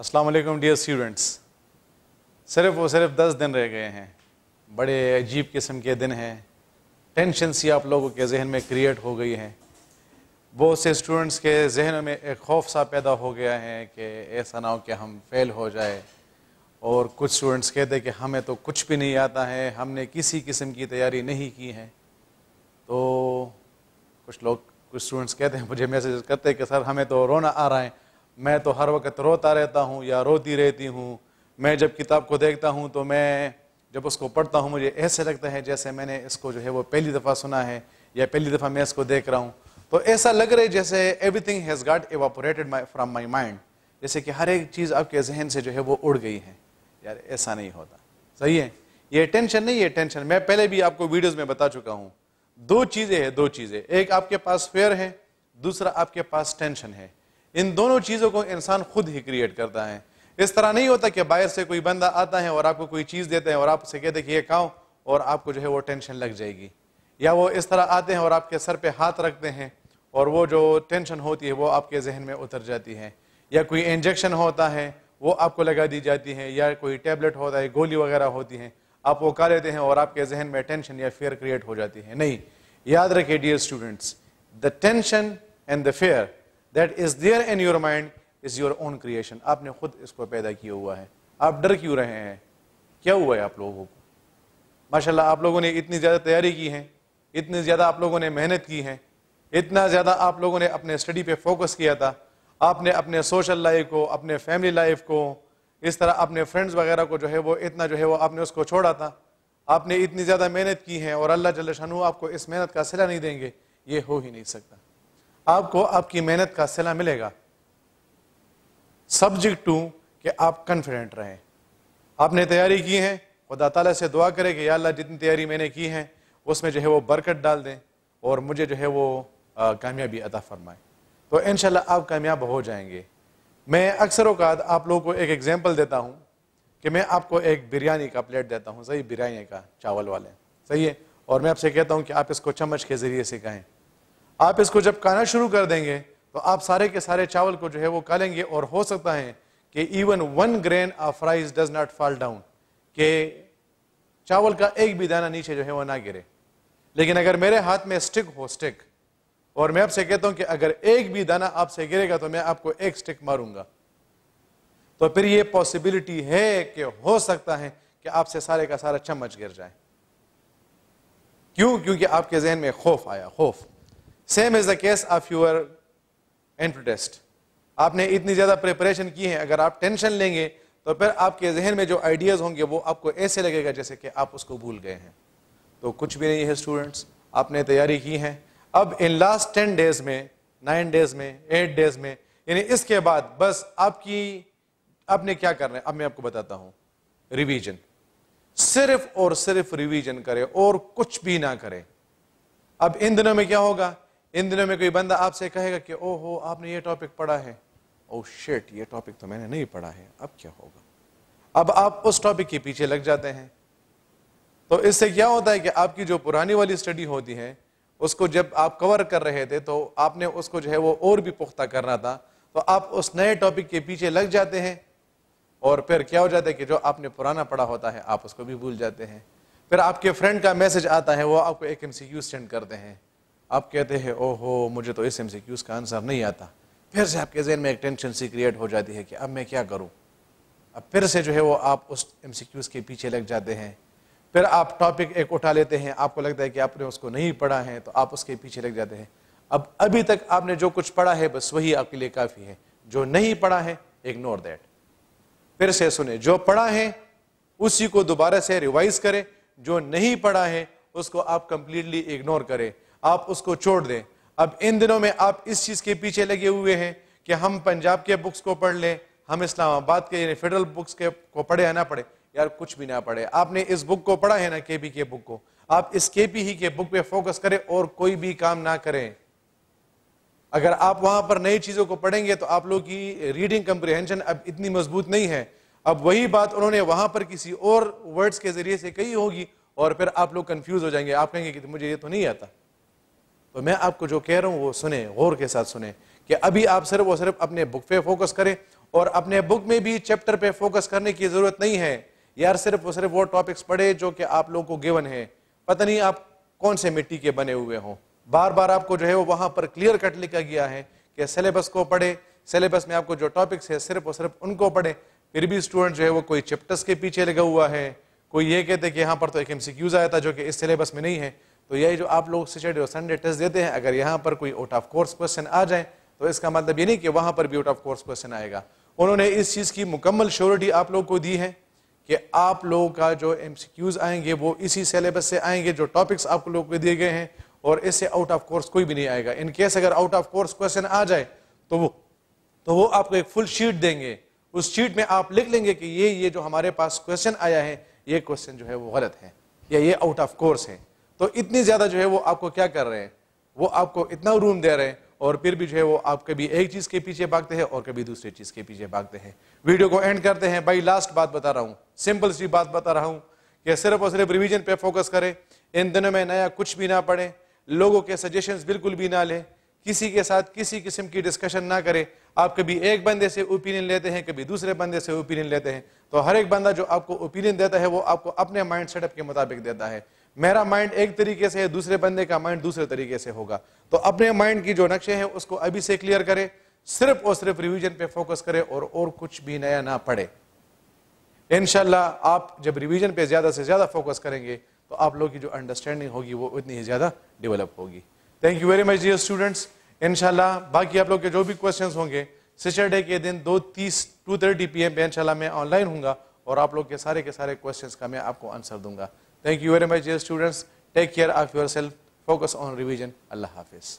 अस्सलाम वालेकुम dear students सिर्फ़ और सिर्फ दस दिन रह गए हैं बड़े अजीब किस्म के दिन हैं टेंशन सी आप लोगों के जहन में क्रिएट हो गई है बहुत से स्टूडेंट्स के जहन में एक खौफ सा पैदा हो गया है कि ऐसा ना हो कि हम फेल हो जाए और कुछ स्टूडेंट्स कहते कि हमें तो कुछ भी नहीं आता है हमने किसी किस्म की तैयारी नहीं की है तो कुछ लोग कुछ स्टूडेंट्स कहते हैं मुझे मैसेज करते हैं कि सर हमें तो रोना आ रहा है मैं तो हर वक्त रोता रहता हूँ या रोती रहती हूँ मैं जब किताब को देखता हूँ तो मैं जब उसको पढ़ता हूँ मुझे ऐसे लगता है जैसे मैंने इसको जो है वो पहली दफ़ा सुना है या पहली दफ़ा मैं इसको देख रहा हूँ तो ऐसा लग रहा है जैसे everything has got evaporated my from my mind जैसे कि हर एक चीज़ आपके जहन से जो है वो उड़ गई है यार ऐसा नहीं होता सही है ये टेंशन नहीं है टेंशन मैं पहले भी आपको वीडियोज़ में बता चुका हूँ दो चीज़ें हैं दो चीज़ें एक आपके पास फेयर है दूसरा आपके पास टेंशन है इन दोनों चीज़ों को इंसान खुद ही क्रिएट करता है इस तरह नहीं होता कि बाहर से कोई बंदा आता है और आपको कोई चीज़ देता है और आपसे कहते कि ये खाओ और आपको जो है वो टेंशन लग जाएगी या वो इस तरह आते हैं और आपके सर पे हाथ रखते हैं और वो जो टेंशन होती है वो आपके जहन में उतर जाती है या कोई इंजेक्शन होता है वो आपको लगा दी जाती है या कोई टेबलेट होता है गोली वगैरह होती है आप वो खा लेते हैं और आपके जहन में टेंशन या फेयर क्रिएट हो जाती है नहीं याद रखिए dear students the tension and the fear that is there in your mind is your own creation आपने खुद इसको पैदा किया हुआ है आप डर क्यों रहे हैं क्या हुआ है आप लोगों को माशाल्लाह आप लोगों ने इतनी ज़्यादा तैयारी की है इतनी ज़्यादा आप लोगों ने मेहनत की है इतना ज़्यादा आप लोगों ने अपने स्टडी पे फोकस किया था आपने अपने सोशल लाइफ को अपने फैमिली लाइफ को इस तरह अपने फ्रेंड्स वगैरह को जो है वो इतना जो है वो आपने उसको छोड़ा था आपने इतनी ज़्यादा मेहनत की है और अल्लाह जल्ला शाह आपको इस मेहनत का सिला नहीं देंगे ये हो ही नहीं सकता आपको आपकी मेहनत का सिला मिलेगा सब्जेक्ट टू कि आप कॉन्फिडेंट रहें आपने तैयारी की है खुदा तला से दुआ करें कि या अल्लाह जितनी तैयारी मैंने की है उसमें जो है वो बरकत डाल दें और मुझे जो है वो कामयाबी अदा फरमाएं तो इन आप कामयाब हो जाएंगे मैं अक्सर अवकात आप लोगों को एक एग्ज़ाम्पल देता हूँ कि मैं आपको एक बिरयानी का प्लेट देता हूँ सही बिरयानी का चावल वाले सही है और मैं आपसे कहता हूँ कि आप इसको चम्मच के ज़रिए से कहें आप इसको जब काना शुरू कर देंगे तो आप सारे के सारे चावल को जो है वो कालेंगे और हो सकता है कि even one grain of rice does not fall down के चावल का एक भी दाना नीचे जो है वो ना गिरे लेकिन अगर मेरे हाथ में स्टिक हो स्टिक और मैं आपसे कहता हूं कि अगर एक भी दाना आपसे गिरेगा तो मैं आपको एक स्टिक मारूंगा तो फिर ये पॉसिबिलिटी है कि हो सकता है कि आपसे सारे का सारा चम्मच गिर जाए क्यों क्योंकि आपके जहन में खौफ आया खौफ same is the case of your entry test आपने इतनी ज़्यादा प्रिपरेशन की है अगर आप टेंशन लेंगे तो फिर आपके जहन में जो आइडियाज़ होंगे वो आपको ऐसे लगेगा जैसे कि आप उसको भूल गए हैं तो कुछ भी नहीं है स्टूडेंट्स आपने तैयारी की है अब इन लास्ट टेन डेज में नाइन डेज में एट डेज में यानी इसके बाद बस आपकी आपने क्या करना है अब मैं आपको बताता हूं रिवीजन सिर्फ और सिर्फ रिवीजन करें और कुछ भी ना करें अब इन दिनों में क्या होगा इन दिनों में कोई बंदा आपसे कहेगा कि ओ हो आपने ये टॉपिक पढ़ा है ओ oh, शेट ये टॉपिक तो मैंने नहीं पढ़ा है अब क्या होगा अब आप उस टॉपिक के पीछे लग जाते हैं तो इससे क्या होता है कि आपकी जो पुरानी वाली स्टडी होती है उसको जब आप कवर कर रहे थे तो आपने उसको जो है वो और भी पुख्ता करना था तो आप उस नए टॉपिक के पीछे लग जाते हैं और फिर क्या हो जाता है कि जो आपने पुराना पढ़ा होता है आप उसको भी भूल जाते हैं फिर आपके फ्रेंड का मैसेज आता है वो आपको एक एम सेंड करते हैं आप कहते हैं ओहो मुझे तो इस एम का आंसर नहीं आता फिर से आपके जहन में एक टेंशन सी क्रिएट हो जाती है कि अब मैं क्या करूं अब फिर से जो है वो आप उस एम के पीछे लग जाते हैं फिर आप टॉपिक एक उठा लेते हैं आपको लगता है कि आपने उसको नहीं पढ़ा है तो आप उसके पीछे लग जाते हैं अब अभी तक आपने जो कुछ पढ़ा है बस वही आपके लिए काफ़ी है जो नहीं पढ़ा है इग्नोर दैट फिर से सुने जो पढ़ा है उसी को दोबारा से रिवाइज करें जो नहीं पढ़ा है उसको आप कंप्लीटली इग्नोर करें आप उसको छोड़ दें अब इन दिनों में आप इस चीज़ के पीछे लगे हुए हैं कि हम पंजाब के बुक्स को पढ़ लें हम इस्लामाबाद के यानी फेडरल बुक्स के को पढ़े या ना पढ़े यार कुछ भी ना पढ़े आपने इस बुक को पढ़ा है ना के पी के बुक को आप इस के पी ही के बुक पे फोकस करें और कोई भी काम ना करें अगर आप वहां पर नई चीज़ों को पढ़ेंगे तो आप लोग की रीडिंग कंप्रिहेंशन अब इतनी मजबूत नहीं है अब वही बात उन्होंने वहां पर किसी और वर्ड्स के जरिए से कही होगी और फिर आप लोग कंफ्यूज हो जाएंगे आप कहेंगे कि मुझे ये तो नहीं आता तो मैं आपको जो कह रहा हूँ वो सुने गौर के साथ सुने कि अभी आप सिर्फ और सिर्फ अपने बुक पे फोकस करें और अपने बुक में भी चैप्टर पे फोकस करने की ज़रूरत नहीं है यार सिर्फ और सिर्फ वो टॉपिक्स पढ़े जो कि आप लोगों को गिवन है पता नहीं आप कौन से मिट्टी के बने हुए हों बार बार आपको जो है वो वहां पर क्लियर कट लिखा गया है कि सिलेबस को पढ़े सिलेबस में आपको जो टॉपिक्स है सिर्फ और सिर्फ उनको पढ़े फिर भी स्टूडेंट जो है वो कोई चैप्टर्स के पीछे लगा हुआ है कोई ये कहते कि यहाँ पर तो एक एम आया था जो कि इस सिलेबस में नहीं है तो यही जो आप लोग सैटरडे और संडे टेस्ट देते हैं अगर यहाँ पर कोई आउट ऑफ कोर्स क्वेश्चन आ जाए तो इसका मतलब ये नहीं कि वहाँ पर भी आउट ऑफ कोर्स क्वेश्चन आएगा उन्होंने इस चीज़ की मुकम्मल श्योरिटी आप लोग को दी है कि आप लोगों का जो एम आएंगे वो इसी सिलेबस से आएंगे जो टॉपिक्स आप लोग को दिए गए हैं और इससे आउट ऑफ कोर्स कोई भी नहीं आएगा इन केस अगर आउट ऑफ कोर्स क्वेश्चन आ जाए तो वो तो वो आपको एक फुल शीट देंगे उस शीट में आप लिख लेंगे कि ये ये जो हमारे पास क्वेश्चन आया है ये क्वेश्चन जो है वो गलत है या ये आउट ऑफ कोर्स है तो इतनी ज़्यादा जो है वो आपको क्या कर रहे हैं वो आपको इतना रूम दे रहे हैं और फिर भी जो है वो आप कभी एक चीज़ के पीछे भागते हैं और कभी दूसरी चीज़ के पीछे भागते हैं वीडियो को एंड करते हैं भाई लास्ट बात बता रहा हूँ सिंपल सी बात बता रहा हूँ कि सिर्फ और सिर्फ रिविजन पे फोकस करें इन दिनों में नया कुछ भी ना पढ़े लोगों के सजेशन बिल्कुल भी ना लें किसी के साथ किसी किस्म की डिस्कशन ना करें आप कभी एक बंदे से ओपिनियन लेते हैं कभी दूसरे बंदे से ओपिनियन लेते हैं तो हर एक बंदा जो आपको ओपिनियन देता है वो आपको अपने माइंड सेटअप के मुताबिक देता है मेरा माइंड एक तरीके से है दूसरे बंदे का माइंड दूसरे तरीके से होगा तो अपने माइंड की जो नक्शे हैं उसको अभी से क्लियर करें सिर्फ और सिर्फ रिवीजन पे फोकस करें और और कुछ भी नया ना पढ़े इनशाला आप जब रिवीजन पे ज़्यादा से ज़्यादा फोकस करेंगे तो आप लोगों की जो अंडरस्टैंडिंग होगी वो उतनी ही ज़्यादा डेवलप होगी thank you very much dear students इनशाला बाकी आप लोग के जो भी क्वेश्चन होंगे सैटरडे के दिन दो तीस टू थर्टी पी एम पे इनशाला मैं ऑनलाइन हूँ और आप लोग के सारे के सारे क्वेश्चंस का मैं आपको आंसर दूंगा thank you very much dear students take care of yourself focus on revision अल्लाह हाफिज़